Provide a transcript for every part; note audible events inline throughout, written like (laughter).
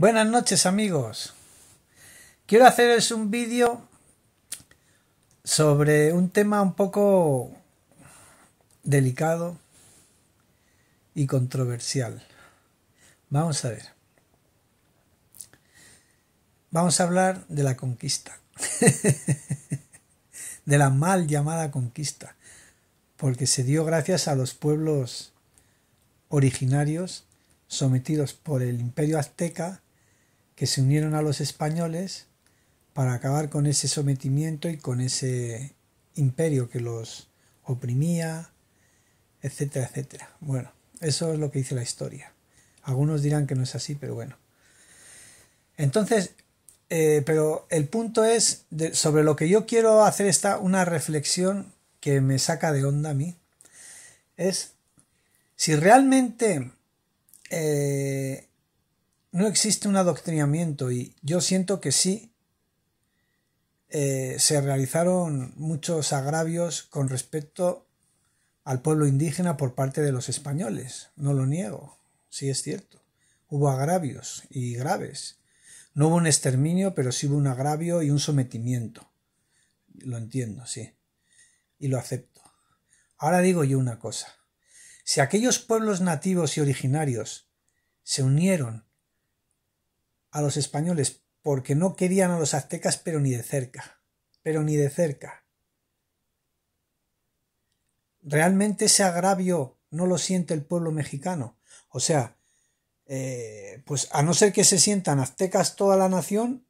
Buenas noches amigos. Quiero hacerles un vídeo sobre un tema un poco delicado y controversial. Vamos a ver. Vamos a hablar de la conquista. (laughs) de la mal llamada conquista. Porque se dio gracias a los pueblos originarios sometidos por el imperio azteca que se unieron a los españoles para acabar con ese sometimiento y con ese imperio que los oprimía, etcétera, etcétera. Bueno, eso es lo que dice la historia. Algunos dirán que no es así, pero bueno. Entonces, eh, pero el punto es sobre lo que yo quiero hacer esta una reflexión que me saca de onda a mí es si realmente eh, no existe un adoctrinamiento y yo siento que sí eh, se realizaron muchos agravios con respecto al pueblo indígena por parte de los españoles, no lo niego, sí es cierto. Hubo agravios y graves. No hubo un exterminio, pero sí hubo un agravio y un sometimiento. Lo entiendo, sí. Y lo acepto. Ahora digo yo una cosa. Si aquellos pueblos nativos y originarios se unieron a los españoles porque no querían a los aztecas pero ni de cerca, pero ni de cerca. ¿Realmente ese agravio no lo siente el pueblo mexicano? O sea, eh, pues a no ser que se sientan aztecas toda la nación,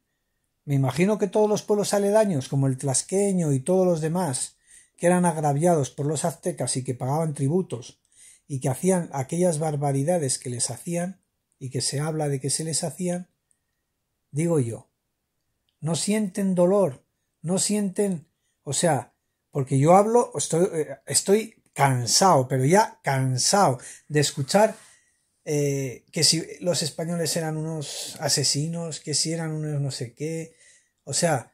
me imagino que todos los pueblos aledaños, como el tlasqueño y todos los demás, que eran agraviados por los aztecas y que pagaban tributos y que hacían aquellas barbaridades que les hacían y que se habla de que se les hacían, digo yo. No sienten dolor, no sienten, o sea, porque yo hablo, estoy, eh, estoy cansado, pero ya cansado de escuchar eh, que si los españoles eran unos asesinos, que si eran unos no sé qué, o sea,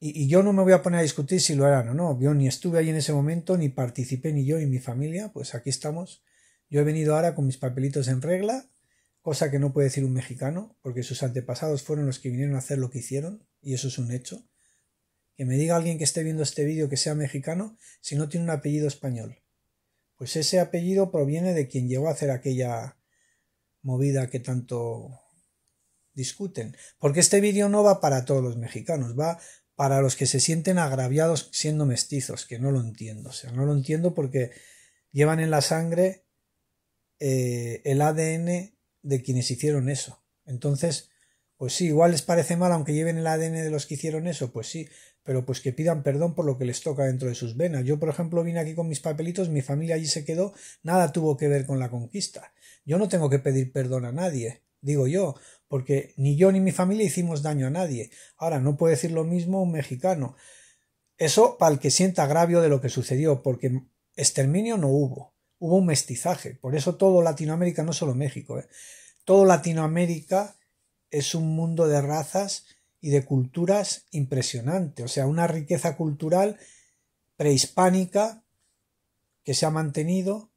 y, y, yo no me voy a poner a discutir si lo eran o no, yo ni estuve ahí en ese momento, ni participé ni yo ni mi familia, pues aquí estamos, yo he venido ahora con mis papelitos en regla, cosa que no puede decir un mexicano, porque sus antepasados fueron los que vinieron a hacer lo que hicieron, y eso es un hecho. Que me diga alguien que esté viendo este vídeo que sea mexicano si no tiene un apellido español. Pues ese apellido proviene de quien llegó a hacer aquella movida que tanto discuten. Porque este vídeo no va para todos los mexicanos, va para los que se sienten agraviados siendo mestizos, que no lo entiendo. O sea, no lo entiendo porque llevan en la sangre eh, el ADN de quienes hicieron eso. Entonces, pues sí, igual les parece mal aunque lleven el ADN de los que hicieron eso, pues sí, pero pues que pidan perdón por lo que les toca dentro de sus venas. Yo, por ejemplo, vine aquí con mis papelitos, mi familia allí se quedó, nada tuvo que ver con la conquista. Yo no tengo que pedir perdón a nadie, digo yo, porque ni yo ni mi familia hicimos daño a nadie. Ahora, no puede decir lo mismo un mexicano. Eso para el que sienta agravio de lo que sucedió, porque exterminio no hubo hubo un mestizaje. Por eso todo Latinoamérica, no solo México, ¿eh? todo Latinoamérica es un mundo de razas y de culturas impresionante. O sea, una riqueza cultural prehispánica que se ha mantenido,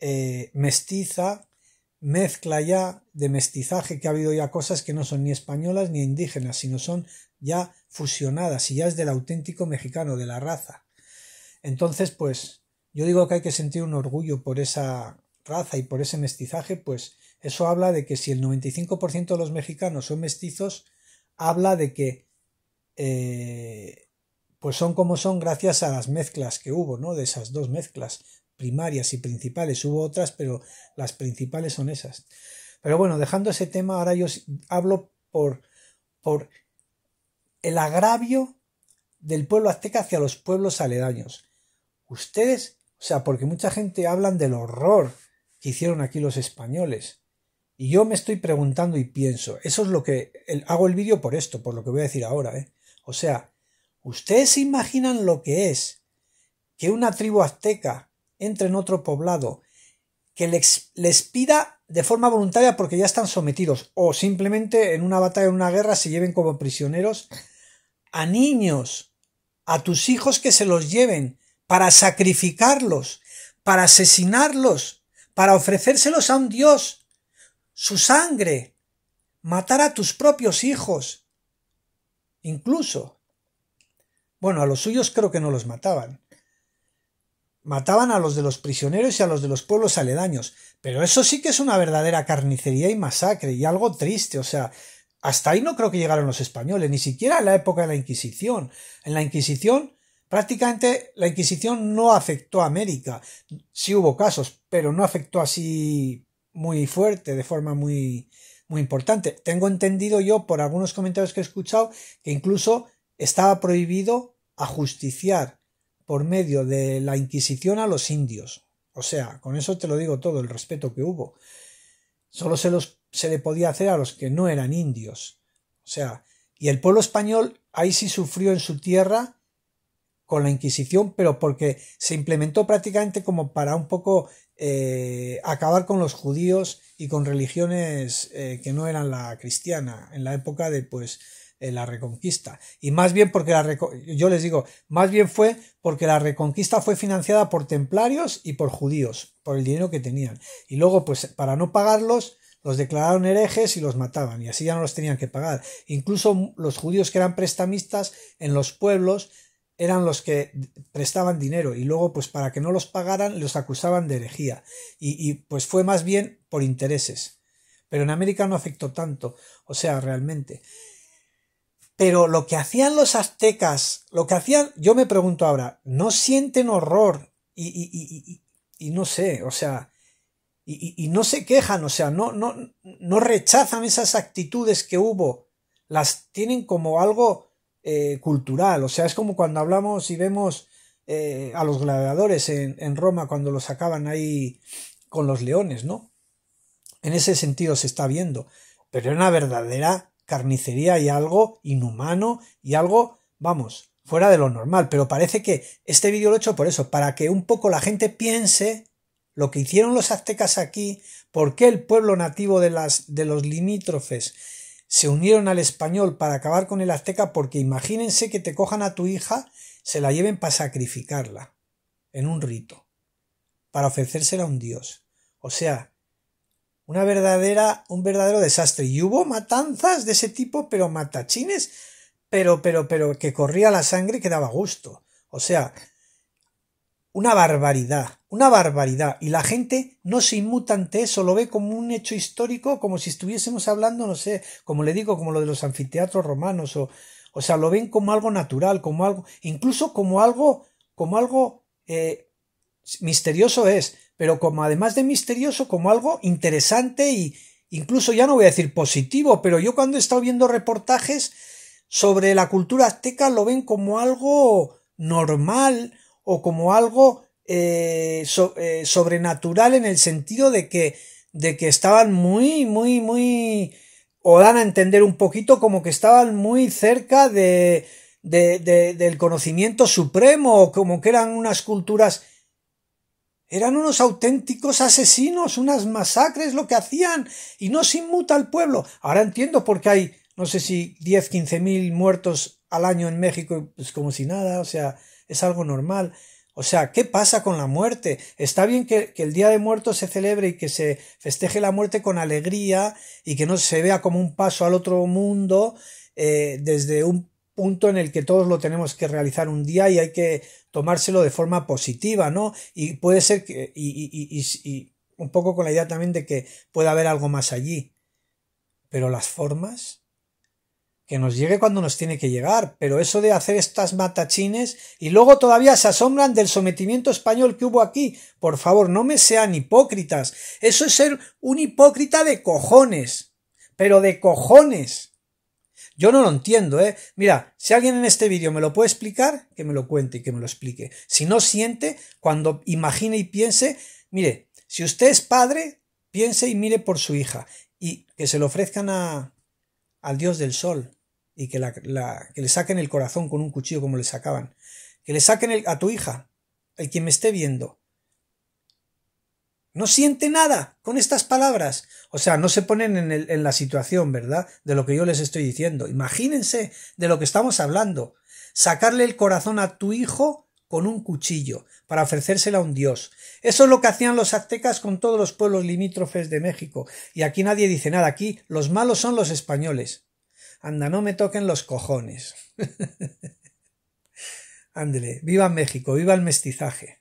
eh, mestiza, mezcla ya de mestizaje que ha habido ya cosas que no son ni españolas ni indígenas, sino son ya fusionadas y ya es del auténtico mexicano, de la raza. Entonces, pues, yo digo que hay que sentir un orgullo por esa raza y por ese mestizaje, pues eso habla de que si el 95% de los mexicanos son mestizos, habla de que eh, pues son como son gracias a las mezclas que hubo, ¿no? De esas dos mezclas primarias y principales. Hubo otras, pero las principales son esas. Pero bueno, dejando ese tema, ahora yo hablo por, por el agravio del pueblo azteca hacia los pueblos aledaños. Ustedes o sea, porque mucha gente hablan del horror que hicieron aquí los españoles. Y yo me estoy preguntando y pienso, eso es lo que hago el vídeo por esto, por lo que voy a decir ahora, ¿eh? O sea, ¿ustedes se imaginan lo que es que una tribu azteca entre en otro poblado que les, les, pida de forma voluntaria porque ya están sometidos o simplemente en una batalla, en una guerra, se lleven como prisioneros a niños, a tus hijos que se los lleven para sacrificarlos, para asesinarlos, para ofrecérselos a un Dios, su sangre, matar a tus propios hijos, incluso. Bueno, a los suyos creo que no los mataban. Mataban a los de los prisioneros y a los de los pueblos aledaños, pero eso sí que es una verdadera carnicería y masacre y algo triste, o sea, hasta ahí no creo que llegaron los españoles, ni siquiera a la época de la Inquisición. En la Inquisición prácticamente la Inquisición no afectó a América. Sí hubo casos, pero no afectó así muy fuerte, de forma muy, muy importante. Tengo entendido yo por algunos comentarios que he escuchado que incluso estaba prohibido ajusticiar por medio de la Inquisición a los indios. O sea, con eso te lo digo todo, el respeto que hubo. Solo se, los, se le podía hacer a los que no eran indios. O sea, y el pueblo español ahí sí sufrió en su tierra con la Inquisición, pero porque se implementó prácticamente como para un poco eh, acabar con los judíos y con religiones eh, que no eran la cristiana en la época de pues eh, la Reconquista. Y más bien porque la yo les digo, más bien fue porque la Reconquista fue financiada por templarios y por judíos, por el dinero que tenían. Y luego, pues para no pagarlos, los declararon herejes y los mataban, y así ya no los tenían que pagar. Incluso los judíos que eran prestamistas en los pueblos eran los que prestaban dinero y luego pues para que no los pagaran los acusaban de herejía y, pues fue más bien por intereses pero en América no afectó tanto o sea realmente pero lo que hacían los aztecas lo que hacían yo me pregunto ahora no sienten horror y, y no sé o sea y, no se quejan o sea no no no rechazan esas actitudes que hubo las tienen como algo eh, cultural. O sea, es como cuando hablamos y vemos eh, a los gladiadores en, Roma cuando los sacaban ahí con los leones, ¿no? En ese sentido se está viendo. Pero es una verdadera carnicería y algo inhumano y algo, vamos, fuera de lo normal. Pero parece que este vídeo lo he hecho por eso, para que un poco la gente piense lo que hicieron los aztecas aquí, por qué el pueblo nativo de, las, de los limítrofes se unieron al español para acabar con el azteca porque imagínense que te cojan a tu hija, se la lleven para sacrificarla, en un rito, para ofrecérsela a un dios. O sea, una verdadera, un verdadero desastre. Y hubo matanzas de ese tipo, pero matachines, pero, pero, pero, que corría la sangre y que daba gusto. O sea, una barbaridad, una barbaridad. Y la gente no se inmuta ante eso, lo ve como un hecho histórico, como si estuviésemos hablando, no sé, como le digo, como lo de los anfiteatros romanos, o, o sea, lo ven como algo natural, como algo, incluso como algo, como algo eh, misterioso es, pero como además de misterioso, como algo interesante y incluso ya no voy a decir positivo, pero yo cuando he estado viendo reportajes sobre la cultura azteca lo ven como algo normal o como algo eh, eh, sobrenatural en el sentido de que, de que estaban muy, muy, muy, o dan a entender un poquito como que estaban muy cerca de, del conocimiento supremo, o como que eran unas culturas eran unos auténticos asesinos, unas masacres lo que hacían, y no se inmuta al pueblo. Ahora entiendo por qué hay, no sé si 10, 15 mil muertos al año en México, pues como si nada, o sea, es algo normal. O sea, ¿qué pasa con la muerte? Está bien que, el Día de Muertos se celebre y que se festeje la muerte con alegría y que no se vea como un paso al otro mundo eh, desde un punto en el que todos lo tenemos que realizar un día y hay que tomárselo de forma positiva, ¿no? Y puede ser que, y, y, y, y un poco con la idea también de que pueda haber algo más allí. Pero las formas, que nos llegue cuando nos tiene que llegar, pero eso de hacer estas matachines y luego todavía se asombran del sometimiento español que hubo aquí. Por favor, no me sean hipócritas. Eso es ser un hipócrita de cojones. Pero de cojones. Yo no lo entiendo, ¿eh? Mira, si alguien en este vídeo me lo puede explicar, que me lo cuente y que me lo explique. Si no siente, cuando imagine y piense, mire, si usted es padre, piense y mire por su hija y que se lo ofrezcan a, al dios del sol, y que, la, que le saquen el corazón con un cuchillo como le sacaban, que le saquen el, a tu hija, el quien me esté viendo. No siente nada con estas palabras. O sea, no se ponen en, en la situación, ¿verdad? De lo que yo les estoy diciendo. Imagínense de lo que estamos hablando. Sacarle el corazón a tu hijo con un cuchillo para ofrecérsela a un dios. Eso es lo que hacían los aztecas con todos los pueblos limítrofes de México. Y aquí nadie dice nada. Aquí los malos son los españoles. Anda, no me toquen los cojones. (laughs) Ándele, viva México, viva el mestizaje.